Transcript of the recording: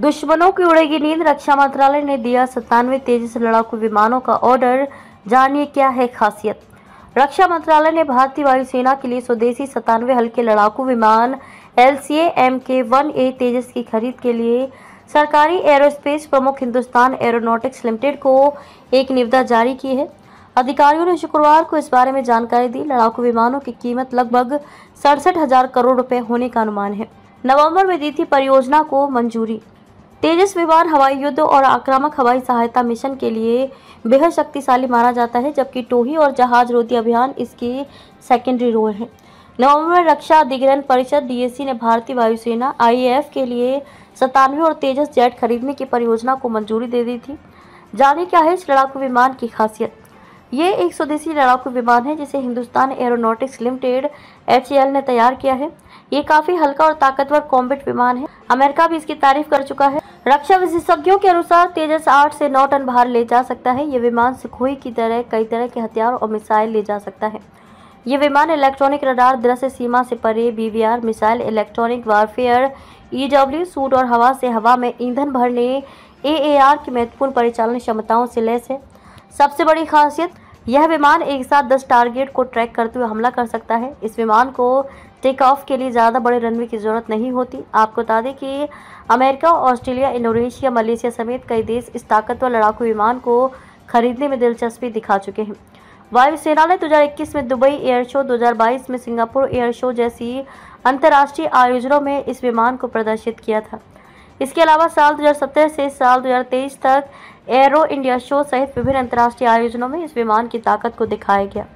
दुश्मनों की उड़ेगी नींद रक्षा मंत्रालय ने दिया सत्तानवे तेजस लड़ाकू विमानों का ऑर्डर जानिए क्या है खासियत रक्षा मंत्रालय ने भारतीय वायुसेना के लिए स्वदेशी सत्तानवे हल्के लड़ाकू विमान L C M K one A Tejas की खरीद के लिए सरकारी एरोस्पेस प्रमुख हिंदुस्तान एरोनॉटिक्स लिमिटेड को एक निविदा जारी की है अधिकारियों ने शुक्रवार को इस बारे में जानकारी दी लड़ाकू विमानों की कीमत लगभग सड़सठ हजार करोड़ रुपए होने का अनुमान है नवंबर में दी थी परियोजना को मंजूरी तेजस विमान हवाई युद्ध और आक्रामक हवाई सहायता मिशन के लिए बेहद शक्तिशाली माना जाता है जबकि टोही और जहाज रोधी अभियान इसकी सेकेंडरी रोल है नवंबर में रक्षा अधिग्रहण परिषद डीएसी ने भारतीय वायुसेना आईएएफ के लिए सतानवे और तेजस जेट खरीदने की परियोजना को मंजूरी दे दी थी जाने क्या है इस लड़ाकू विमान की खासियत ये एक स्वदेशी लड़ाकू विमान है जिसे हिंदुस्तान एरोनॉटिक्स लिमिटेड एच ने तैयार किया है ये काफ़ी हल्का और ताकतवर कॉम्बेट विमान है अमेरिका भी इसकी तारीफ कर चुका है रक्षा विशेषज्ञों के अनुसार तेजस आठ से नौ टन भार ले जा सकता है ये विमान सुखोई की तरह कई तरह के हथियार और मिसाइल ले जा सकता है ये विमान इलेक्ट्रॉनिक रडार दृश्य सीमा से परे BVR missile electronic warfare EW e suite और हवा से हवा में ईंधन भरने एएआर की महत्वपूर्ण परिचालन क्षमताओं से लैस है सबसे बड़ी खासियत यह विमान एक साथ दस टारगेट को ट्रैक करते हुए हमला कर सकता है इस विमान को टेक ऑफ के लिए ज़्यादा बड़े रनवे की ज़रूरत नहीं होती आपको बता दें कि अमेरिका ऑस्ट्रेलिया इंडोनेशिया मलेशिया समेत कई देश इस ताकतवर लड़ाकू विमान को खरीदने में दिलचस्पी दिखा चुके हैं वायुसेना ने 2021 में दुबई एयर शो 2022 में सिंगापुर एयर शो जैसी अंतर्राष्ट्रीय आयोजनों में इस विमान को प्रदर्शित किया था इसके अलावा साल 2017 से साल 2023 तक एयरो इंडिया शो सहित विभिन्न अंतर्राष्ट्रीय आयोजनों में इस विमान की ताकत को दिखाया गया